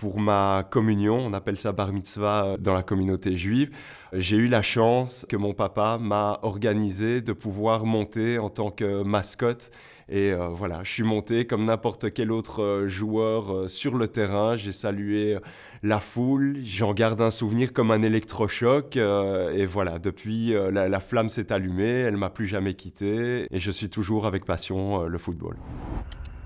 pour ma communion, on appelle ça bar mitzvah euh, dans la communauté juive, j'ai eu la chance que mon papa m'a organisé de pouvoir monter en tant que mascotte. Et euh, voilà, je suis monté comme n'importe quel autre euh, joueur sur le terrain. J'ai salué la foule. J'en garde un souvenir comme un électrochoc. et voilà, depuis, la, flamme s'est allumée. Elle m'a plus jamais quitté. Et je suis toujours avec passion le football.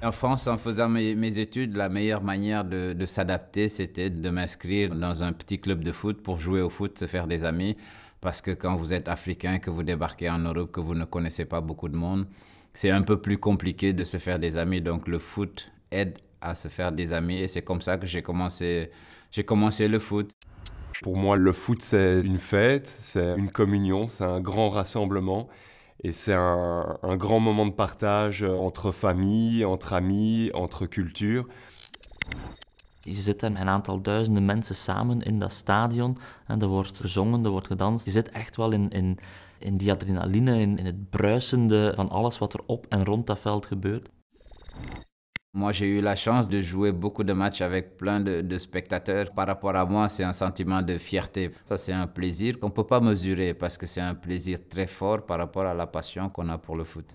En France, en faisant mes, études, la meilleure manière de, s'adapter, c'était de m'inscrire dans un petit club de foot pour jouer au foot, se faire des amis. Parce que quand vous êtes africain, que vous débarquez en Europe, que vous ne connaissez pas beaucoup de monde, c'est un peu plus compliqué de se faire des amis. Donc le foot aide à se faire des amis et c'est comme ça que j'ai j'ai commencé le foot. Pour moi, le foot, c'est une fête, c'est une communion, c'est un grand rassemblement. Et c'est un, un, grand moment de partage euh, entre familie, entre amis, entre cultures. Je zit met een aantal duizenden mensen samen in dat stadion. En er wordt gezongen, er wordt gedanst. Je zit echt wel in, in, in die adrenaline, in, in het bruisende van alles wat er op en rond dat veld gebeurt. Moi, j'ai eu la chance de jouer beaucoup de matchs avec plein de, de spectateurs. Par rapport à moi, c'est un sentiment de fierté. Ça, c'est un plaisir qu'on ne peut pas mesurer parce que c'est un plaisir très fort par rapport à la passion qu'on a pour le foot.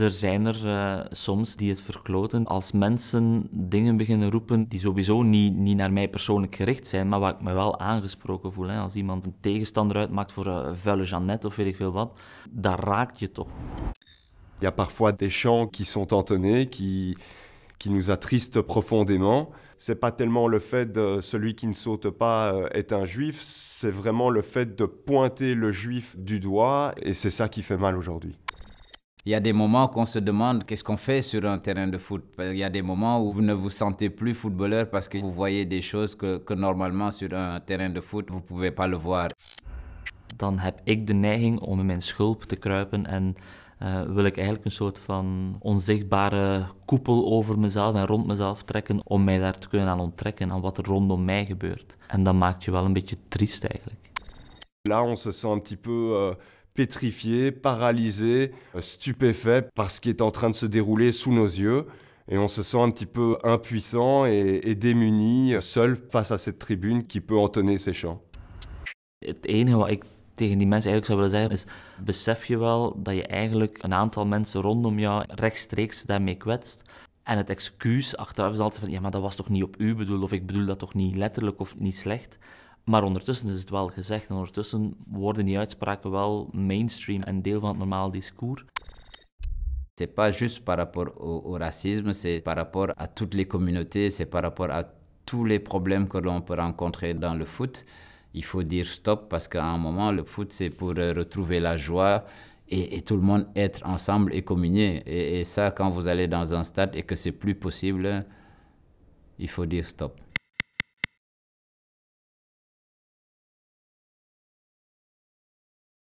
Er zijn er uh, soms die het verkloten als mensen dingen beginnen roepen die sowieso niet, niet naar mij persoonlijk gericht zijn, maar waar ik me wel aangesproken voel. Als iemand een tegenstander uitmaakt voor een eh, vuile Jeannette of weet ik veel wat, dat raakt je toch. Il y a parfois des chants qui sont entonnés, qui, qui nous attristent profondément. n'est pas tellement le fait de celui qui ne saute pas euh, est un juif, c'est vraiment le fait de pointer le juif du doigt, et c'est ça qui fait mal aujourd'hui. Il y a des moments qu'on se demande qu'est-ce qu'on fait sur un terrain de foot. Il y a des moments où vous ne vous sentez plus footballeur parce que vous voyez des choses que, que normalement sur un terrain de foot, vous ne pouvez pas le voir. dan heb ik de neiging om in mijn schulp te kruipen en eh, wil ik eigenlijk een soort van onzichtbare koepel over mezelf en rond mezelf trekken om mij daar te kunnen aan onttrekken, aan wat er rondom mij gebeurt. En dat maakt je wel een beetje triest eigenlijk. Là, on se sent un petit peu euh, pétrifié, paralysé, euh, stupéfait par ce qui est en train de se dérouler sous nos yeux. Et on se sent un petit peu impuissant et, et démuni, seul face à cette tribune qui peut entonner ses chants. Het enige wat ik tegen die mensen eigenlijk zou willen zeggen is, besef je wel dat je eigenlijk een aantal mensen rondom jou rechtstreeks daarmee kwetst. En het excuus achteraf is altijd van, ja, maar dat was toch niet op u bedoeld, of ik bedoel dat toch niet letterlijk of niet slecht. Maar ondertussen is het wel gezegd en ondertussen worden die uitspraken wel mainstream en deel van het normale discours. C'est pas juste par rapport au, au racisme, c'est par rapport à toutes les communautés, c'est par rapport à tous les problèmes que l'on peut rencontrer dans le foot. il faut dire stop parce qu'à un moment, le foot, c'est pour euh, retrouver la joie et, tout le monde être ensemble et communier. Et, et ça, quand vous allez dans un stade et que c'est plus possible, il faut dire stop.